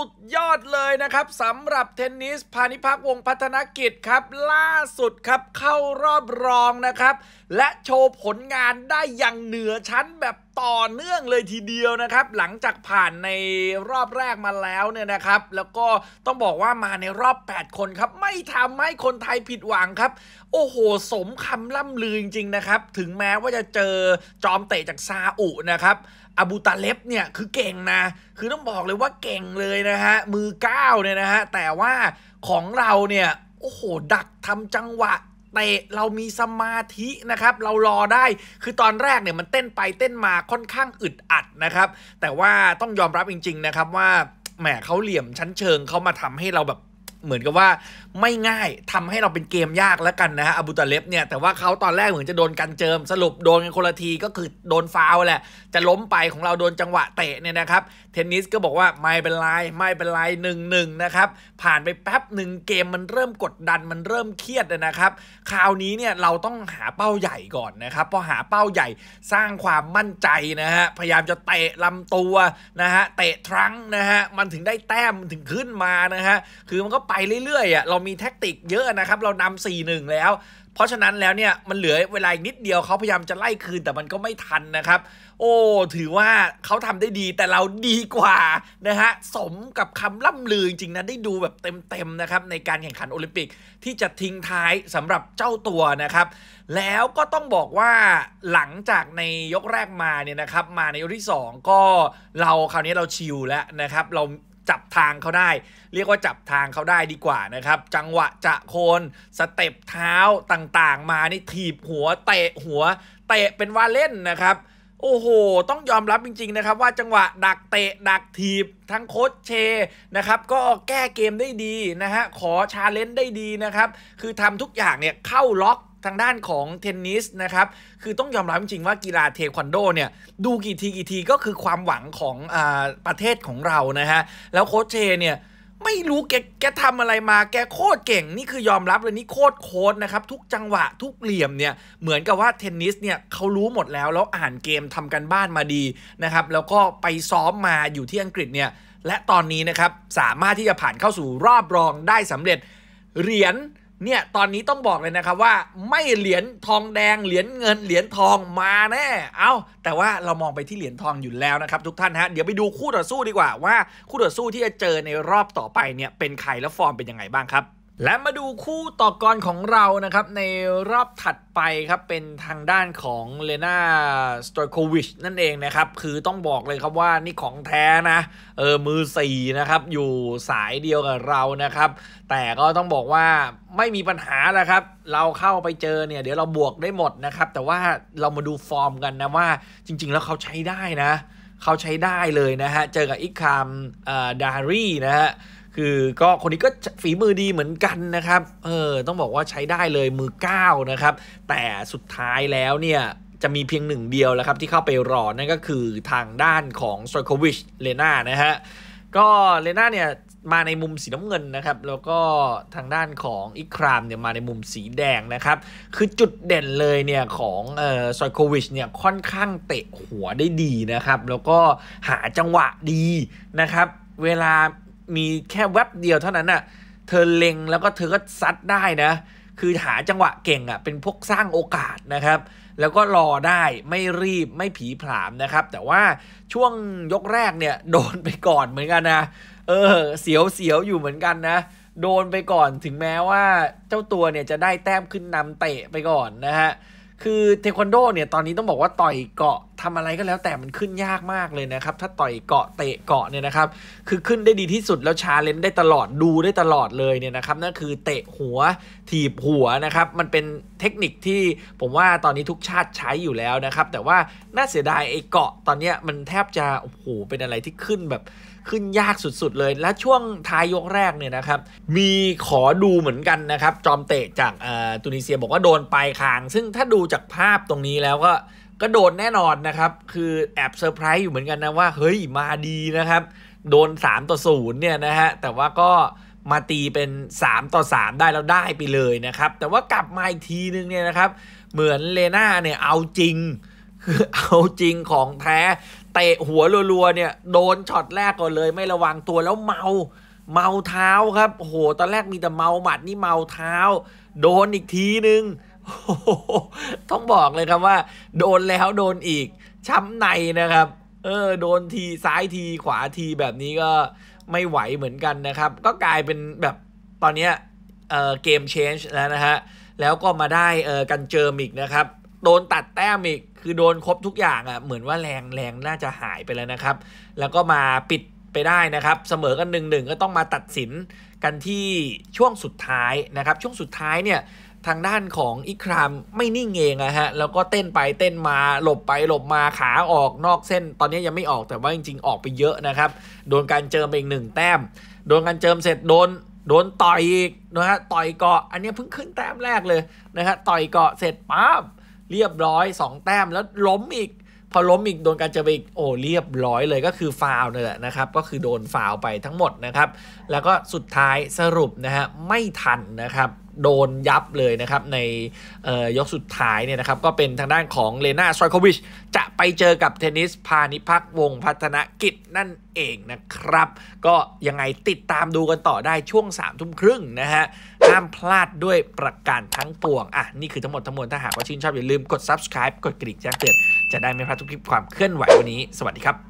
สุดยอดเลยนะครับสำหรับเทนนิสพาณิพักวงพัฒนกิจครับล่าสุดครับเข้ารอบรองนะครับ และโชว์ผลงานได้อย่างเหนือชั้นแบบต่อเนื่องเลยทีเดียวนะครับ หลังจากผ่านในรอบแรกมาแล้วเนี่ยนะครับ แล้วก็ต้องบอกว่ามาในรอบ 8 คนครับ ไม่ทำให้คนไทยผิดหวังครับโอ้โห สมคำล่ำลือจริงๆนะครับถึงแม้ว่าจะเจอจอมเตะจากซาอุนะครับอบูตาเล็บเนี่ยคือเก่งนะ คือต้องบอกเลยว่าเก่งเลยนะฮะ มือก้าเนี่ยนะฮะ แต่ว่าของเราเนี่ย โอ้โหดักทำจังหวะเตะ เรามีสมาธินะครับ เรารอได้คือตอนแรกเนี่ยมันเต้นไปเต้นมาค่อนข้างอึดอัดนะครับแต่ว่าต้องยอมรับจริงๆนะครับว่าแหมเขาเหลี่ยมชั้นเชิงเขามาทำให้เราแบบเหมือนกับว่าไม่ง่ายทำให้เราเป็นเกมยากแล้วกันนะฮะอบูตาเลฟเนี่ยแต่ว่าเขาตอนแรกเหมือนจะโดนกันเจิมสรุปโดนกันคนละทีก็คือโดนฟาวแหละ จะล้มไปของเราโดนจังหวะเตะเนี่ยนะครับเทนนิส ก็บอกว่าไม่เป็นไรไม่เป็นไรหนึ่งหนึ่งนะครับผ่านไปแป๊บหนึ่งเกมมันเริ่มกดดันมันเริ่มเครียดนะครับ คราวนี้เนี่ย เราต้องหาเป้าใหญ่ก่อนนะครับพอหาเป้าใหญ่สร้างความมั่นใจนะฮะพยายามจะเตะลำตัวนะฮะเตะทรังนะฮะมันถึงได้แต้มถึงขึ้นมานะฮะคือมันก็ไปเรื่อยๆอ่ะเรามีแท็กติกเยอะนะครับเรานำสี่หนึ่งแล้ว เพราะฉะนั้นแล้วเนี่ยมันเหลือเวลาอีกนิดเดียวเขาพยายามจะไล่คืนแต่มันก็ไม่ทันนะครับ โอ้ถือว่าเขาทำได้ดีแต่เราดีกว่านะฮะสมกับคำล่ำลือจริงๆนะได้ดูแบบเต็มๆนะครับในการแข่งขันโอลิมปิกที่จะทิ้งท้ายสำหรับเจ้าตัวนะครับ แล้วก็ต้องบอกว่าหลังจากในยกแรกมาเนี่ยนะครับ มาในยกที่ 2 ก็เราคราวนี้เราชิลแล้วนะครับเราจับทางเขาได้ เรียกว่าจับทางเขาได้ดีกว่านะครับจังหวะจะโคนสเต็ปเท้าต่างๆ มานี่ถีบหัวเตะหัวเตะเป็นว่าเล่นนะครับโอ้โห ต้องยอมรับจริงๆนะครับว่าจังหวะดักเตะดักถีบทั้งโค้ชเชนะครับก็แก้เกมได้ดีนะฮะขอชาเลนจ์ได้ดีนะครับคือทำทุกอย่างเนี่ยเข้าล็อกทางด้านของเทนนิสนะครับคือต้องยอมรับจริงๆว่ากีฬาเทควันโดเนี่ยดูกี่ทีกี่ทีก็คือความหวังของอประเทศของเรานะฮะแล้วโค้ชเชเนี่ยไม่รู้แกแกทำอะไรมาแกโคตรเก่ง นี่คือยอมรับเลยนี่โคตรโค้ดนะครับทุกจังหวะทุกเหลี่ยมเนี่ยเหมือนกับว่าเทนนิสเนี่ยเขารู้หมดแล้ว แล้วอ่านเกมทำกันบ้านมาดีนะครับแล้วก็ไปซ้อมมาอยู่ที่อังกฤษเนี่ยและตอนนี้นะครับสามารถที่จะผ่านเข้าสู่รอบรองได้สำเร็จเหรียญเนี่ยตอนนี้ต้องบอกเลยนะครับว่าไม่เหรียญทองแดง เหรียญเงินเหรียญทองมาแน่เอา้าแต่ว่าเรามองไปที่เหรียญทองอยู่แล้วนะครับ ทุกท่านฮะเดี๋ยวไปดูคู่ต่อสู้ดีกว่าว่าคู่ต่อสู้ที่จะเจอในรอบต่อไปเนี่ยเป็นใครและฟอร์มเป็นยังไงบ้างครับและมาดูคู่ต่อกรของเรานะครับในรอบถัดไปครับเป็นทางด้านของเลนาสตอ์โควิชนั่นเองนะครับ คือต้องบอกเลยครับว่านี่ของแท้นะเออมือสี่นะครับ อยู่สายเดียวกับเรานะครับ แต่ก็ต้องบอกว่าไม่มีปัญหาแล้วครับ เราเข้าไปเจอเนี่ยเดี๋ยวเราบวกได้หมดนะครับ แต่ว่าเรามาดูฟอร์มกันนะว่าจริงๆแล้วเขาใช้ได้นะเขาใช้ได้เลยนะฮะเจอกับอิคามดารี่นะฮะคือก็คนนี้ก็ฝีมือดีเหมือนกันนะครับ เออต้องบอกว่าใช้ได้เลยมือก้านะครับ แต่สุดท้ายแล้วเนี่ยจะมีเพียงหนึ่งเดียวแล้วครับที่เข้าไปรอนั่นก็คือทางด้านของสโตรคควิชเลน่านะฮะ ก็เลน่าเนี่ยมาในมุมสีน้ำเงินนะครับ แล้วก็ทางด้านของอิครามเนี่ยมาในมุมสีแดงนะครับ คือจุดเด่นเลยเนี่ยของเอ่อซอยโควิชเนี่ยค่อนข้างเตะหัวได้ดีนะครับ แล้วก็หาจังหวะดีนะครับ เวลามีแค่แวบเดียวเท่านั้นน่ะ เธอเล็งแล้วก็เธอก็ซัดได้นะ คือหาจังหวะเก่งอะ่ะเป็นพวกสร้างโอกาสนะครับ แล้วก็รอได้ไม่รีบไม่ผีผลามนะครับ แต่ว่าช่วงยกแรกเนี่ยโดนไปก่อนเหมือนกันนะ เออเสียวเสียวอยู่เหมือนกันนะ โดนไปก่อนถึงแม้ว่าเจ้าตัวเนี่ยจะได้แต้มขึ้นนำเตะไปก่อนนะฮะ คือเทควันโดเนี่ยตอนนี้ต้องบอกว่าต่อยเกาะทำอะไรก็แล้วแต่มันขึ้นยากมากเลยนะครับ ถ้าต่อยเกาะเตะเกาะเนี่ยนะครับ คือขึ้นได้ดีที่สุดแล้วชาเลนจ์ได้ตลอดดูได้ตลอดเลยเนี่ยนะครับนั่นคือเตะหัวถีบหัวนะครับ มันเป็นเทคนิคที่ผมว่าตอนนี้ทุกชาติใช้อยู่แล้วนะครับ แต่ว่าน่าเสียดายไอ้เกาะตอนนี้มันแทบจะโอ้โหเป็นอะไรที่ขึ้นแบบขึ้นยากสุดๆเลย และช่วงท้ายยกแรกเนี่ยนะครับ มีขอดูเหมือนกันนะครับ จอมเตะจากตุนิเซียบอกว่าโดนปลายคาง ซึ่งถ้าดูจากภาพตรงนี้แล้วก็กระโดดแน่นอนนะครับ คือแอบเซอร์ไพรส์อยู่เหมือนกันนะว่าเฮ้ยมาดีนะครับ โดน 3 ต่อ0เนี่ยนะฮะแต่ว่าก็มาตีเป็น3ต่อ3ได้แล้วได้ไปเลยนะครับ แต่ว่ากลับมาอีกทีนึงเนี่ยนะครับ เหมือนเลน่าเนี่ยเอาจริงคือเอาจริงของแท้เตะหัวรัว ๆ เนี่ยโดนช็อตแรกก่อนเลยไม่ระวังตัวแล้วเมาเมาเท้าครับโหตอนแรกมีแต่เมาหมัดนี่เมาเท้า โดนอีกทีนึงต้องบอกเลยครับว่าโดนแล้วโดนอีก ช้ำในนะครับเออโดนทีซ้ายทีขวาทีแบบนี้ก็ไม่ไหวเหมือนกันนะครับก็กลายเป็นแบบตอนนี้เออเกมเชนจ์แล้วนะฮะแล้วก็มาได้เออกันเจอมอีกนะครับโดนตัดแต้มอีกคือโดนครบทุกอย่างอะ่ะ เหมือนว่าแรงแรงน่าจะหายไปแล้วนะครับ แล้วก็มาปิดไปได้นะครับ เสมอกันหนึ่งหนึ่งก็ต้องมาตัดสินกันที่ช่วงสุดท้ายนะครับ ช่วงสุดท้ายเนี่ยทางด้านของอิครามไม่นิ่งเองนะฮะแล้วก็เต้นไปเต้นมาหลบไปหลบมาขาออกนอกเส้น ตอนนี้ยังไม่ออกแต่ว่าจริง ๆออกไปเยอะนะครับโดนการเจิมไปอีกหนึ่งแต้ม โดนการเจิมเสร็จโดนโดนต่อยอีกนะฮะต่อยเกาะอันนี้เพิ่งขึ้นแต้มแรกเลยนะฮะต่อยเกาะเสร็จปั๊บเรียบร้อย 2 แต้มแล้วล้มอีกพอล้มอีกโดนการเจ็บอีกโอ้เรียบร้อยเลยก็คือฟาวนี่แหละนะครับ ก็คือโดนฟาวไปทั้งหมดนะครับ แล้วก็สุดท้ายสรุปนะฮะไม่ทันนะครับ โดนยับเลยนะครับในยกสุดท้ายเนี่ยนะครับ ก็เป็นทางด้านของเลนาซอยโควิช จะไปเจอกับเทนนิสพาณิพักวงพัฒนกิจนั่นเองนะครับ ก็ยังไงติดตามดูกันต่อได้ช่วง3ามทุ่มครึ่งนะฮะ้ามพลาดด้วยประการ ทั้งปวง อ่ะ นี่ คือ ทั้งหมด ทั้งมวล ถ้าหาก ว่าชื่นชอบ อย่า ลืมกด subscribe กดกระดิ่ง แจ้ง เตือน จะได้ไม่ พลาด ทุก คลิป ความ เคลื่อนไหว วันนี้ สวัสดีครับ